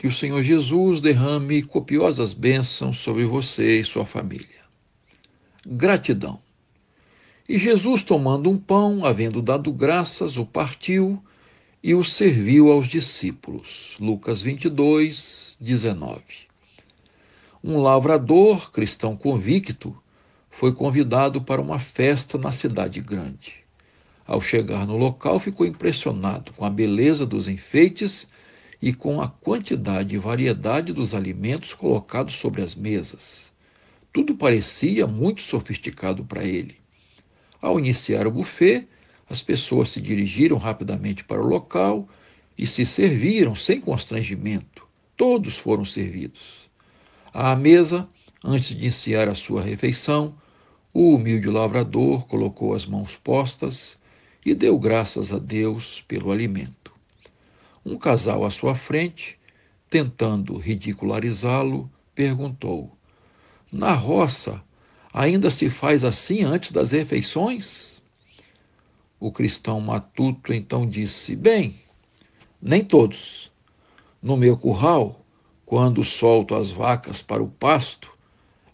Que o Senhor Jesus derrame copiosas bênçãos sobre você e sua família. Gratidão. E Jesus, tomando um pão, havendo dado graças, o partiu e o serviu aos discípulos. Lucas 22, 19. Um lavrador, cristão convicto, foi convidado para uma festa na cidade grande. Ao chegar no local, ficou impressionado com a beleza dos enfeites e com a quantidade e variedade dos alimentos colocados sobre as mesas. Tudo parecia muito sofisticado para ele. Ao iniciar o buffet, as pessoas se dirigiram rapidamente para o local e se serviram sem constrangimento. Todos foram servidos. À mesa, antes de iniciar a sua refeição, o humilde lavrador colocou as mãos postas e deu graças a Deus pelo alimento. Um casal à sua frente, tentando ridicularizá-lo, perguntou: Na roça ainda se faz assim antes das refeições? O cristão matuto então disse: Bem, nem todos. No meu curral, quando solto as vacas para o pasto,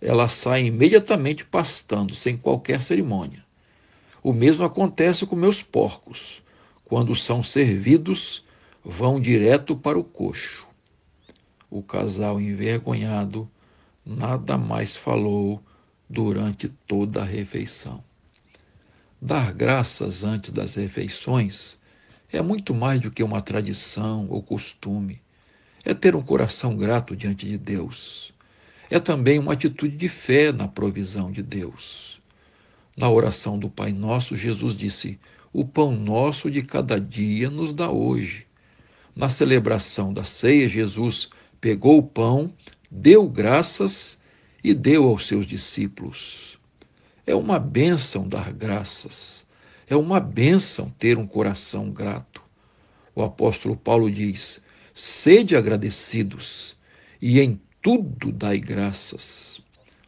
elas saem imediatamente pastando, sem qualquer cerimônia. O mesmo acontece com meus porcos. Quando são servidos, vão direto para o coxo. O casal envergonhado nada mais falou durante toda a refeição. Dar graças antes das refeições é muito mais do que uma tradição ou costume. É ter um coração grato diante de Deus. É também uma atitude de fé na provisão de Deus. Na oração do Pai Nosso, Jesus disse: O pão nosso de cada dia nos dá hoje. Na celebração da ceia, Jesus pegou o pão, deu graças e deu aos seus discípulos. É uma bênção dar graças. É uma bênção ter um coração grato. O apóstolo Paulo diz: sede agradecidos e em tudo dai graças.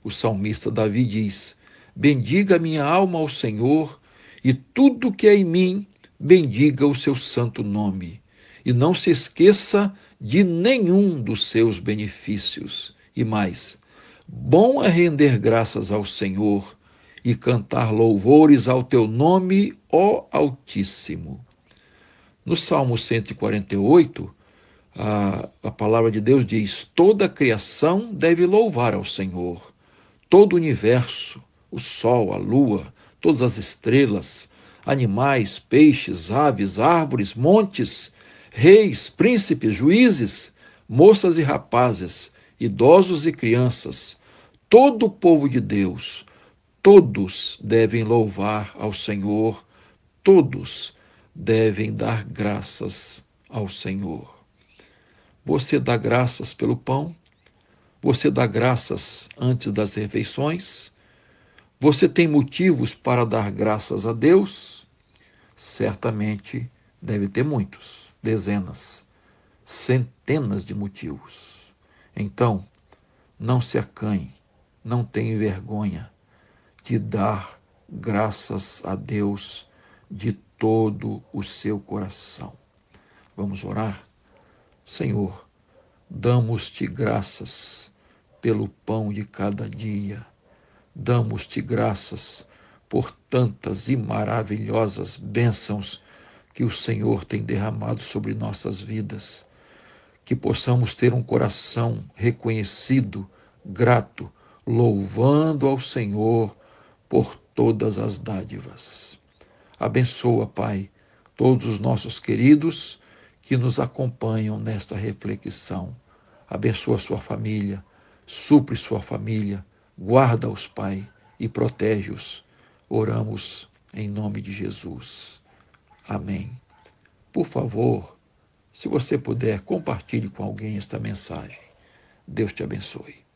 O salmista Davi diz: bendiga minha alma ao Senhor e tudo que é em mim, bendiga o seu santo nome e não se esqueça de nenhum dos seus benefícios. E mais, bom é render graças ao Senhor e cantar louvores ao teu nome, ó Altíssimo. No Salmo 148, a, a palavra de Deus diz: toda a criação deve louvar ao Senhor, todo o universo, o sol, a lua, todas as estrelas, animais, peixes, aves, árvores, montes reis, príncipes, juízes, moças e rapazes, idosos e crianças, todo o povo de Deus, todos devem louvar ao Senhor, todos devem dar graças ao Senhor. Você dá graças pelo pão, você dá graças antes das refeições, você tem motivos para dar graças a Deus? Certamente deve ter muitos dezenas, centenas de motivos. Então, não se acanhe, não tenha vergonha de dar graças a Deus de todo o seu coração. Vamos orar? Senhor, damos-te graças pelo pão de cada dia. Damos-te graças por tantas e maravilhosas bênçãos que o Senhor tem derramado sobre nossas vidas. Que possamos ter um coração reconhecido, grato, louvando ao Senhor por todas as dádivas. Abençoa, Pai, todos os nossos queridos que nos acompanham nesta reflexão. Abençoa sua família, supre sua família, guarda-os, Pai, e protege-os. Oramos em nome de Jesus. Amém. Por favor, se você puder, compartilhe com alguém esta mensagem. Deus te abençoe.